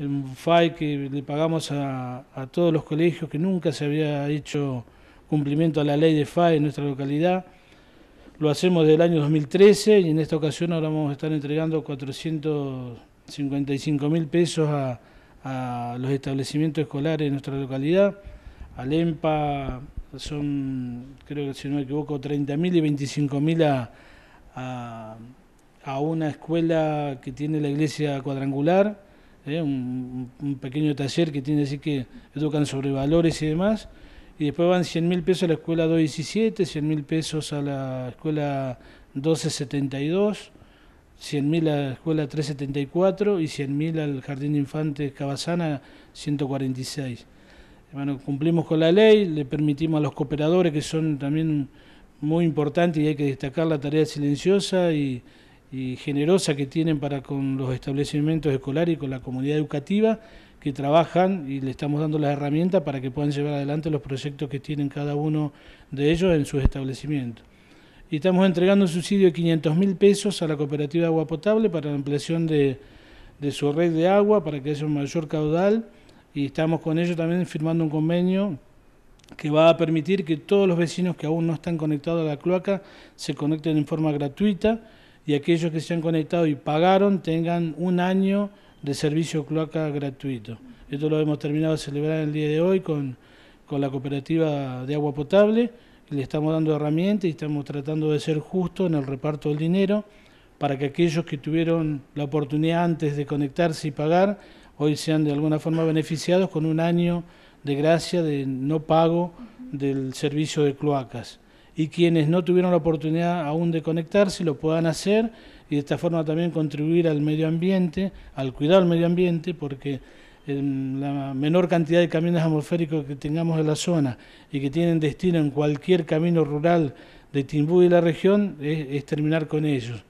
un FAI que le pagamos a, todos los colegios, que nunca se había hecho cumplimiento a la ley de FAI en nuestra localidad. Lo hacemos desde el año 2013 y en esta ocasión ahora vamos a estar entregando 455 mil pesos a, los establecimientos escolares de nuestra localidad. Al EMPA son, creo que si no me equivoco, mil y 25.000 a una escuela que tiene la iglesia cuadrangular ¿eh? un, pequeño taller que tiene decir que educan sobre valores y demás. Y después van 100 mil pesos a la escuela 217, 100 mil pesos a la escuela 1272, 100 mil a la escuela 374 y 100 mil al Jardín de Infantes Cabazana 146. Bueno, cumplimos con la ley, le permitimos a los cooperadores, que son también muy importantes y hay que destacar la tarea silenciosa y y generosa que tienen para con los establecimientos escolares y con la comunidad educativa que trabajan y le estamos dando las herramientas para que puedan llevar adelante los proyectos que tienen cada uno de ellos en sus establecimientos. Y estamos entregando un subsidio de 500 mil pesos a la cooperativa de Agua Potable para la ampliación de, de su red de agua, para que haya un mayor caudal y estamos con ellos también firmando un convenio que va a permitir que todos los vecinos que aún no están conectados a la cloaca se conecten en forma gratuita y aquellos que se han conectado y pagaron tengan un año de servicio cloaca gratuito. Esto lo hemos terminado de celebrar el día de hoy con, la cooperativa de agua potable, le estamos dando herramientas y estamos tratando de ser justos en el reparto del dinero para que aquellos que tuvieron la oportunidad antes de conectarse y pagar, hoy sean de alguna forma beneficiados con un año de gracia de no pago del servicio de cloacas y quienes no tuvieron la oportunidad aún de conectarse lo puedan hacer y de esta forma también contribuir al medio ambiente, al cuidado del medio ambiente, porque em, la menor cantidad de caminos atmosféricos que tengamos en la zona y que tienen destino en cualquier camino rural de Timbú y la región es terminar con ellos.